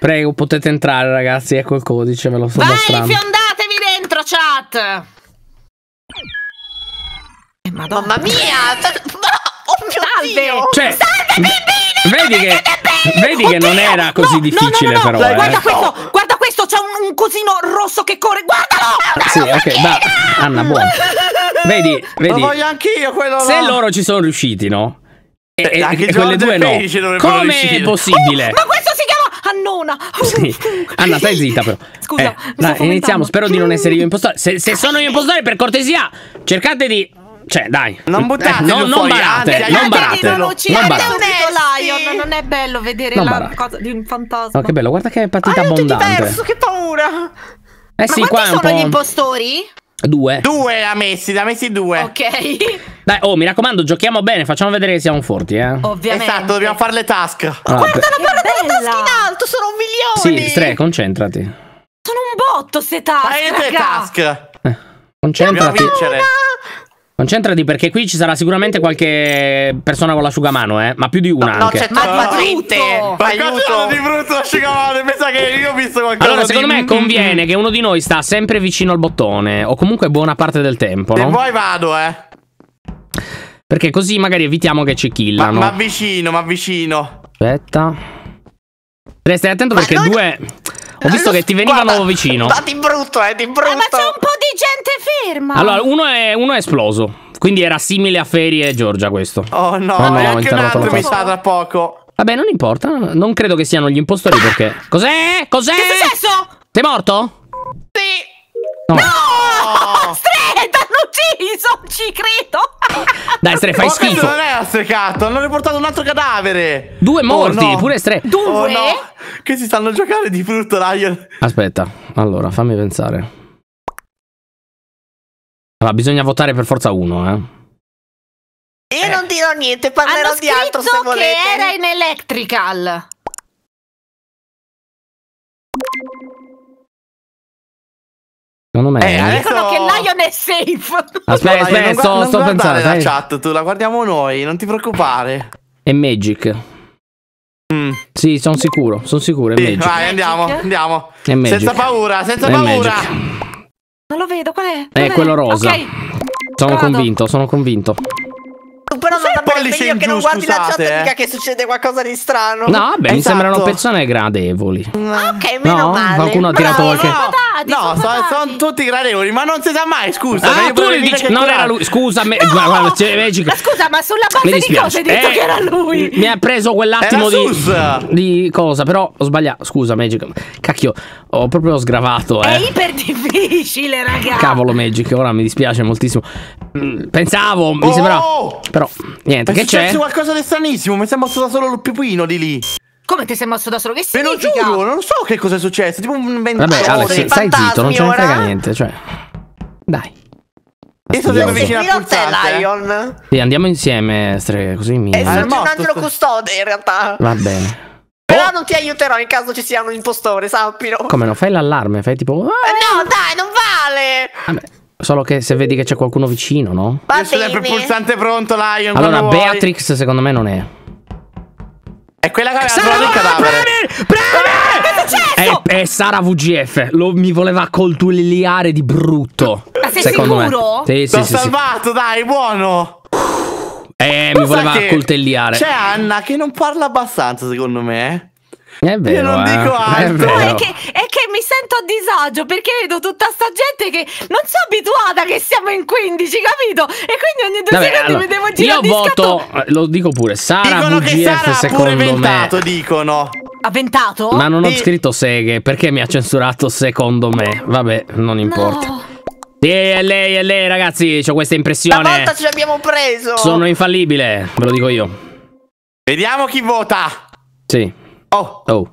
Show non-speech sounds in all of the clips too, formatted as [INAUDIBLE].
Prego, potete entrare, ragazzi. Ecco il codice, ve lo sto Vai, mostrando. fiondatevi dentro, chat! Eh, Madonna. Mamma mia! [LAUGHS] [LAUGHS] Oh mio Salve! Ah, Dio. Cioè, Salve, bambini! Vedi che, vedi che non era così no, difficile, no, no, però. Eh. Guarda eh. questo, guarda questo, c'è un, un, cosino rosso che corre. Guardalo! Ah, sì, ok, va. Anna, buona. Vedi, vedi. Lo voglio anch'io quello. Se loro ci sono riusciti, no? E, e, e quelle due no. Come è possibile? Oh, ma questo si chiama cannona. [LAUGHS] Sì. Anna, stai zitta però. Scusa, eh, dai, iniziamo. Spero di non essere io impostore. Se, se sono io impostore, per cortesia, cercate di cioè, dai. Non buttate. Eh, non, eh, non barate. Anzi, non barate. Non uccidete Lion. Non è bello vedere non la barate. cosa di un fantasma. Oh, che bello. Guarda che è ah, partita ah, abbondante. È diverso, che paura. Eh Ma sì, qua è un sono po'... gli impostori? Due. Due l'ha messi, da messi due. Ok. [LAUGHS] Dai, oh, mi raccomando, giochiamo bene, facciamo vedere che siamo forti, eh. Ovviamente. Esatto, dobbiamo fare le task. Ah, Guarda, la parla con in alto, sono un milione. Sì, Stre, concentrati. Sono un botto se task, Fai le task. Eh, concentrati. Dobbiamo vincere. Una... Concentrati perché qui ci sarà sicuramente qualche persona con l'asciugamano, eh. Ma più di una no, anche. No, c'è ma, ma dritte! di brutto asciugamano, pensa che io ho visto qualcosa Allora, secondo di... me mm-hmm. conviene che uno di noi sta sempre vicino al bottone, o comunque buona parte del tempo, no? E poi vado, eh. Perché così magari evitiamo che ci killano. Ma, ma vicino, ma vicino. Aspetta. Stai attento perché non... due... Ho visto che ti venivano Guarda, vicino. Ma di brutto, eh, di brutto. Eh, ma c'è un po' ferma. Allora, uno è, uno è esploso. Quindi era simile a Ferry e Giorgia questo. Oh no, oh, no anche un altro mi sa tra poco. Vabbè, non importa. Non credo che siano gli impostori ah! perché... Cos'è? Cos'è? Che è successo? Sei morto? Sì. No! no! Stred, hanno ucciso! Ci credo! Dai, Stre, fai oh, schifo! non è astricato, hanno riportato un altro cadavere! Due oh, morti, oh, no. pure Stre! Due? Oh, no. Che si stanno a giocare di frutto, Ryan! Aspetta, allora, fammi pensare. Allora, bisogna votare per forza uno, eh. Io eh. non dirò niente, parlerò Hanno di altro se volete. che era in electrical. Secondo me. Eh, adesso... Dicono che Lion è safe. Aspetta, aspetta, sto, sto pensando. la chat, tu la guardiamo noi, non ti preoccupare. È Magic. Mm. Sì, sono sicuro, sono sicuro, è sì, Magic. Vai, andiamo, andiamo. Senza paura, senza è paura. Magic. Non lo vedo, qual è? Eh, Dov è quello rosa. Okay. Sono Vado. convinto, sono convinto. Però non andare meglio che giù, non guardi scusate, la chat eh? dica che succede qualcosa di strano. No, vabbè, esatto. mi sembrano persone gradevoli. Mm. Ah, ok, meno no? male. Qualcuno ha tirato no, qualche. No, no, sono, sono tutti gradevoli, ma non si sa mai, scusa. Ah, tu le dici. Non era lui. Scusa, me... no! ma, guarda, cioè, ma scusa, ma sulla base di cosa hai detto eh, che era lui? Mi ha preso quell'attimo di, di. cosa? Però ho sbagliato. Scusa, Magic. Cacchio, ho proprio sgravato. Eh. È iper difficile, ragazzi. Cavolo, Magic, ora mi dispiace moltissimo. Mm, pensavo, oh! mi sembrava. Però, niente, è che c'è? qualcosa di stranissimo. Mi si è mosso da solo lo pipino di lì. Come ti sei mosso da solo? Che significa? Ve lo giuro, non so che cosa è successo. Tipo un vent'anni. Vabbè, Alex, stai zitto, non ce ne frega niente. Cioè, dai. Adesso siamo vicini a te, Lion. Sì, andiamo insieme, Stre, così mi. Eh, sono un angelo custode, in realtà. Va bene non ti aiuterò in caso ci sia un impostore, sappilo. Come no? Fai l'allarme, fai tipo... Ah! Eh, no, dai, non vale! Vabbè. Ah, solo che se vedi che c'è qualcuno vicino, no? Va bene. Io pulsante pronto, Lion. Allora, Beatrix vuoi. secondo me non è. È quella che aveva trovato il cadavere. Premi! Premi! È, è, è Sara VGF. Lo, mi voleva coltuliare di brutto. Ma sei secondo sicuro? Me. Sì, sì, L'ho sì, salvato, sì. dai, buono. Eh, Cosa mi voleva coltelliare. C'è Anna che non parla abbastanza, secondo me. Eh. È vero, Io non eh. dico altro. È, no, è, che, è, che, mi sento a disagio perché vedo tutta sta gente che non sono abituata che siamo in 15, capito? E quindi ogni due Vabbè, secondi allora, mi devo girare. Io voto, scatto. Eh, lo dico pure, Sara dicono VGF che Sara secondo pure ventato, me. dicono. Avventato? Ma non ho scritto seghe perché mi ha censurato secondo me. Vabbè, non importa. No. Sì, è lei, è lei, ragazzi, ho questa impressione. Una volta ce l'abbiamo preso. Sono infallibile, ve lo dico io. Vediamo chi vota. Sì. Oh. Oh.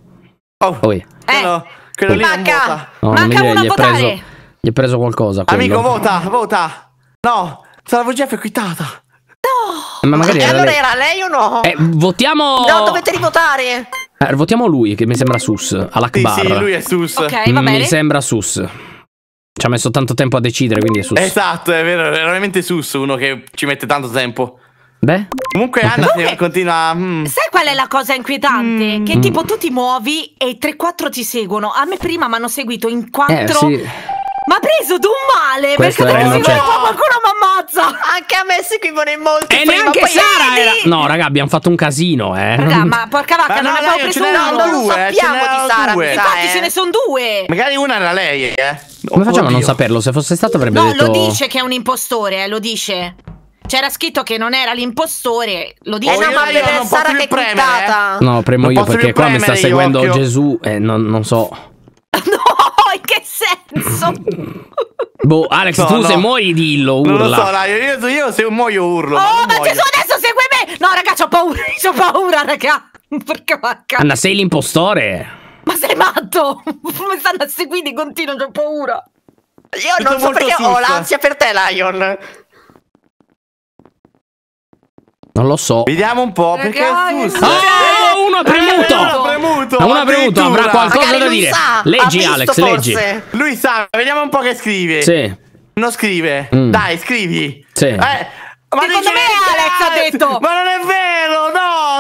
Oh. oh eh. Quello, quello lì manca. No, manca uno a votare. Preso, gli è preso qualcosa. Quello. Amico, vota, vota. No, salvo Jeff è quittata. No. Eh, ma magari era allora lei. era lei o no? Eh, votiamo. No, dovete rivotare. Eh, votiamo lui, che mi sembra Sus. All'Akbar. Sì, sì, lui è Sus. Ok, va bene. Mi sembra Sus. Ci ha messo tanto tempo a decidere, quindi è Sus. Esatto, è vero, è veramente Sus uno che ci mette tanto tempo. Beh. Comunque Anna Comunque, continua. Mm. Sai qual è la cosa inquietante? Mm. Che tipo tu ti muovi e 3-4 ti seguono. A me prima mi hanno seguito in 4. Eh, sì. Ma ha preso d'un male Questo perché devo seguire poi qualcuno cioè. mi ammazza. Anche a me seguivano in molti. E prima, neanche Sara era... No, raga, abbiamo fatto un casino, eh. Raga, ma porca vacca, ma non no, abbiamo preso uno. No, non lo eh, sappiamo di Sara. Due, Infatti eh. ce ne sono due. Magari una era lei, eh. Come facciamo a non saperlo? Se fosse stato avrebbe no, detto No, lo dice che è un impostore, eh, lo dice. C'era scritto che non era l'impostore, lo dice. Eh no, ma per Sara che è cliccata. Eh. No, premo non io perché qua mi sta seguendo occhio. Gesù e eh, non, non so. no, [LAUGHS] in che senso? boh, Alex, no, tu no. se muori dillo, urla. Non lo so, dai, io, io se muoio urlo. Oh, ma, ma Gesù adesso segue me! No, raga, ho paura, [LAUGHS] ho paura, raga. [LAUGHS] Perché vacca? Anna, sei l'impostore? Ma sei matto? Mi stanno a seguire, continuo, ho paura. Io non so perché susto. ho l'ansia per te, Lion. Non lo so. Vediamo un po', perché è ah, giusto. Ah, eh, oh, uno ha premuto! Uno ha premuto, uno ha premuto, avrà qualcosa Magari da lui dire. Sa, leggi ha Alex, visto, leggi. Lui sa, vediamo un po' che scrive. Sì. Non scrive. Mm. Dai, scrivi. Sì. Eh, ma Secondo dice- me Alex ha detto. Ma non è vero!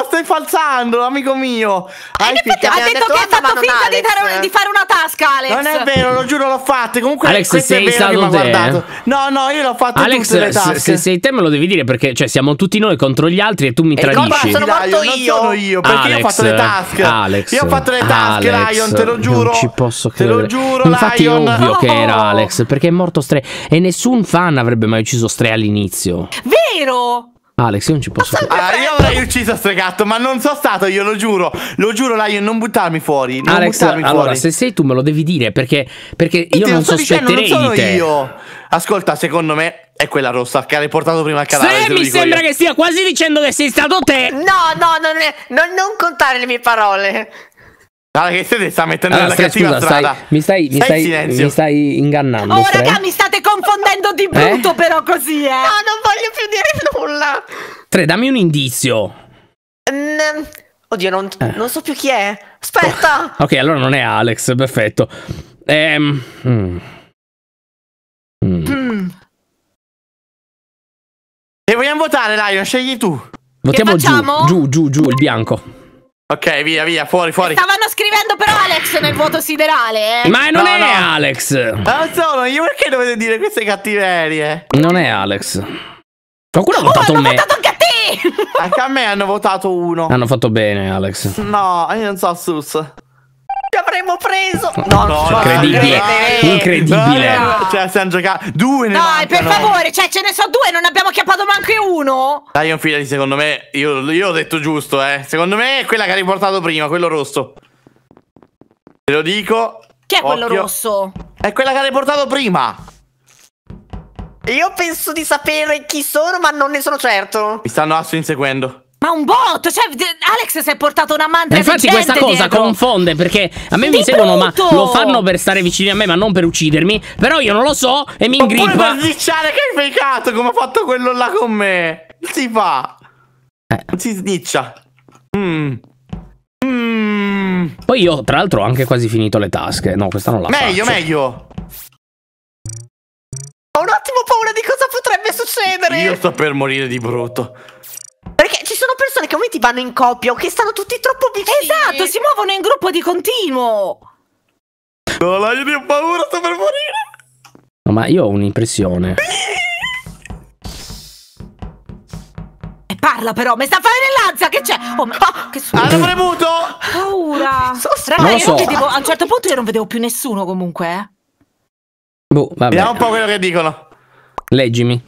stai falsando, amico mio. Eh, hai detto, ha detto che hai fatto finta di, dare, di, fare una tasca, Alex. Non è vero, lo giuro, l'ho fatta. Comunque, Alex, sei è stato te. Eh? No, no, io l'ho fatto Alex, tutte le tasche. Se sei te me lo devi dire perché cioè, siamo tutti noi contro gli altri e tu mi e tradisci. Ma sono morto io. Non sono io, perché Alex, io ho fatto le tasche. Alex, io ho fatto le tasche, Alex, Lion, te lo giuro. Non ci posso credere. Te lo giuro, Infatti Lion. è ovvio oh. che era Alex, perché è morto Stray e nessun fan avrebbe mai ucciso Stray all'inizio. Vero? Alex, io non ci posso più. Ah, io avrei ucciso sto gatto, ma non sono stato io, lo giuro. Lo giuro, Lion, non buttarmi fuori. Non Alex, buttarmi allora, fuori. se sei tu me lo devi dire, perché, perché io non sospetterei dicendo, non di te. io. Ascolta, secondo me è quella rossa che hai portato prima al canale. Se mi sembra io. che stia quasi dicendo che sei stato te. No, no, non, è, non, non contare le mie parole. Guarda che siete sta mettendo allora, nella cattiva strada. Stai, mi, stai, mi, stai, mi stai ingannando. Oh, stai? raga, mi state confondendo di eh? brutto, eh? però così, eh. No, No, 3, dammi un indizio. Mm, oddio, non, eh. non, so più chi è. Aspetta! Oh, ok, allora non è Alex, perfetto. Ehm... Mm. Mm. mm. E vogliamo votare, Lion? Scegli tu. Votiamo giù, giù, giù, giù, il bianco. Ok, via, via, fuori, fuori. Stavano scrivendo però Alex nel voto siderale, eh. Ma non no, è no. Alex. Ma non sono io, perché dovete dire queste cattiverie? Non è Alex. Qualcuno ha oh, votato me. Votato [LAUGHS] Anche a me hanno votato uno. Hanno fatto bene, Alex. No, io non so, Sus avremmo preso. No, no, no incredibile. No, incredibile. No, cioè, stiamo giocando. Due ne Dai, per favore, cioè, ce ne so due, non abbiamo chiappato manco uno. Dai, un fidati, secondo me. Io, io, ho detto giusto, eh. Secondo me è quella che ha riportato prima, quello rosso. Te lo dico. Chi è occhio. quello rosso? È quella che ha riportato prima. Io penso di sapere chi sono, ma non ne sono certo. Mi stanno asso inseguendo. Ma un botto, cioè Alex si è portato un amante Ma Infatti questa cosa dietro. confonde perché a me Di mi seguono brutto. ma lo fanno per stare vicini a me ma non per uccidermi Però io non lo so e mi ingrippa Oppure per snitchare che hai fakeato come ha fatto quello là con me si fa eh. si sniccia Mmm. Mm. Poi io tra l'altro ho anche quasi finito le tasche No questa non la meglio, faccio Meglio meglio ho un attimo paura di cosa potrebbe succedere. Io sto per morire di brutto. Perché ci sono persone che a momenti vanno in coppia o che stanno tutti troppo vicini. Esatto, si muovono in gruppo di continuo. No, là, io ne ho paura, sto per morire. No, ma io ho un'impressione. E parla però, mi sta fare l'ansia, che c'è? Oh, ma ah, oh, che succede? Hanno premuto! Paura! So, Raga, non lo Vedevo, a un certo punto io non vedevo più nessuno comunque, eh. Boh, vabbè. Vediamo un po' quello che dicono. Leggimi.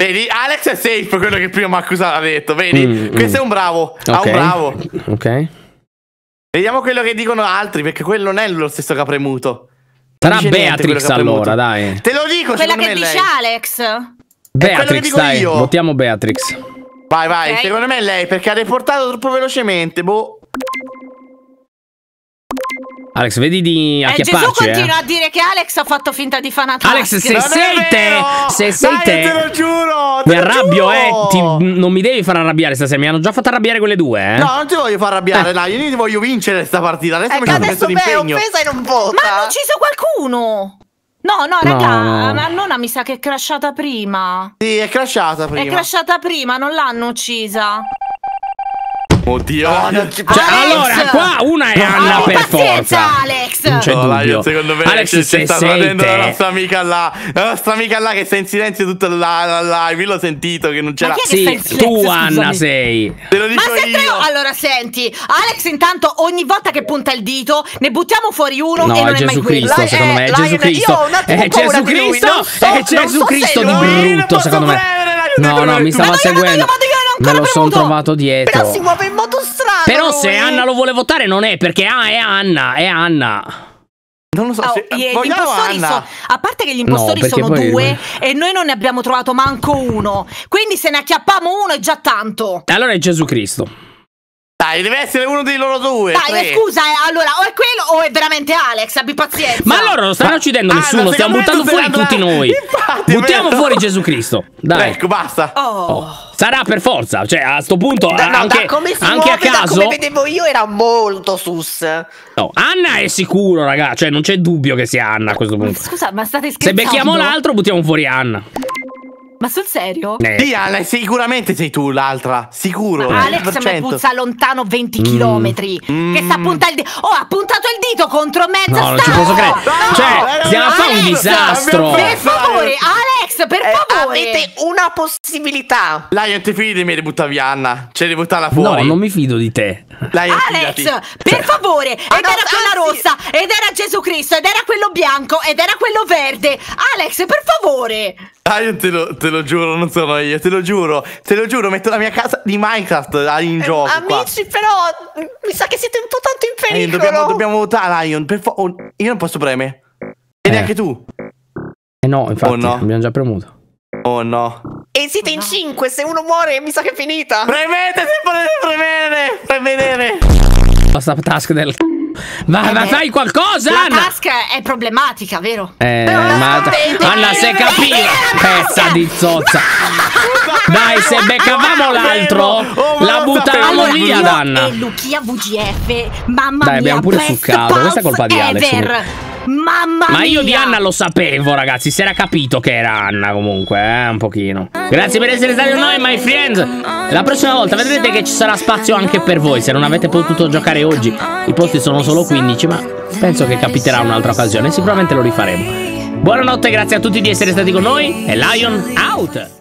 Vedi, Alex è safe, quello che prima mi ha accusato ha detto. Vedi, mm, mm. questo mm. è un bravo. Okay. Ha un bravo. Ok. Vediamo quello che dicono altri, perché quello non è lo stesso che ha premuto. Sarà Beatrix allora, dai. Te lo dico, Quella che dice Alex. Beatrix, dai, io. votiamo Beatrix. Vai, vai, okay. secondo me è lei, perché ha riportato troppo velocemente, boh. Alex, vedi di eh, acchiapparci. Eh, Gesù continua eh. a dire che Alex ha fatto finta di fanatasca. Alex, se non sei te, se sei Dai, te, te lo giuro. Te mi lo arrabbio, eh. giuro. eh. Ti, non mi devi far arrabbiare stasera. Mi hanno già fatto arrabbiare quelle due, eh. No, non ti voglio far arrabbiare, eh. dai. Io ti voglio vincere questa partita. Adesso eh, mi sono messo d'impegno. offesa e non vota. Ma eh. hanno ucciso qualcuno. No, no, raga, no. ma Nona mi sa che è crashata prima. Sì, è crashata prima. È crashata prima, non l'hanno uccisa. Oddio. Oh, non ci... cioè, allora, qua una è Anna oh, per forza. Alex. Non c'è allora, dubbio. Io, secondo me Alex ci se sta prendendo la nostra amica là. La nostra amica là che sta in silenzio tutta la, live. l'ho sentito che non c'era. Sì, silenzio, tu scusami. Anna sei. Te lo dico Ma se io. Allora, senti, Alex intanto ogni volta che punta il dito ne buttiamo fuori uno no, e non è, Gesù mai qui. secondo eh, me è Gesù Cristo. È Gesù Cristo. È Gesù Cristo di brutto, secondo me. No, no, mi stava seguendo. Non Me lo sono trovato dietro. Però si muove in modo strano. Però lui. se Anna lo vuole votare non è perché ah, è Anna, è Anna. Non lo so, oh, se, gli, gli impostori so, a parte che gli impostori no, sono due io... e noi non ne abbiamo trovato manco uno. Quindi se ne acchiappiamo uno è già tanto. Allora è Gesù Cristo. Dai, deve essere uno dei loro due. Dai, tre. scusa, eh, allora o è quello o è veramente Alex, abbi pazienza. Ma allora non stanno uccidendo ah, nessuno, allora, stiamo buttando fuori andrà... tutti noi. Infatti, Buttiamo vero. fuori Gesù Cristo. Dai. Ecco, basta. Oh. oh. Sarà per forza, cioè a sto punto eh, da, no, anche, da come si anche muove, a caso. come vedevo io era molto sus. No, Anna è sicuro, ragazzi, cioè non c'è dubbio che sia Anna a questo punto. Scusa, ma state scherzando? Se becchiamo l'altro buttiamo fuori Anna. Ma sul serio? Eh, sì, Ale, eh. sicuramente sei tu l'altra, sicuro. Ma Alex mi puzza lontano 20 km. Mm. Che mm. sta punta il dito. Oh, ha puntato il dito contro mezza No, non ci posso credere. No, cioè, no, stiamo a fare un disastro. Per favore, Alex Alex, per eh, Avete una possibilità! Lion, ti fidi di me di via Anna? Cioè di buttarla fuori? No, non mi fido di te. Lion, Alex, fidati. per cioè, favore! Ah, ed ah, era no, quella anzi. rossa, ed era Gesù Cristo, ed era quello bianco, ed era quello verde! Alex, per favore! Lion, ah, te lo, te lo giuro, non sono io, te lo giuro! Te lo giuro, metto la mia casa di Minecraft ah, in eh, gioco Amici, qua. però, mm, mi sa che siete un po' tanto in eh, pericolo! Eh, dobbiamo, dobbiamo votare, Lion, per favore! Oh, io non posso premere. E eh. neanche tu. Eh no, infatti, oh no. abbiamo già premuto. Oh no. E siete oh in no. 5, se uno muore mi sa che è finita. Premete se volete premere, prevedere. La task del Ma, eh, ma fai qualcosa! La Anna. tasca è problematica, vero? Eh, ma Anna se capiva! Pezza di zozza! Dai, se beccavamo l'altro, oh, la buttavamo lì via, Anna! E Luchia VGF, mamma Dai, mia! Dai, abbiamo pure succato, questa è colpa di Alex. Mamma mia! Ma io di Anna lo sapevo, ragazzi. Si era capito che era Anna, comunque, eh, un pochino. Grazie per essere stati con noi, my friends. La prossima volta vedrete che ci sarà spazio anche per voi. Se non avete potuto giocare oggi, i posti sono solo 15, ma penso che capiterà un'altra occasione. Sicuramente lo rifaremo. Buonanotte, grazie a tutti di essere stati con noi. E Lion out!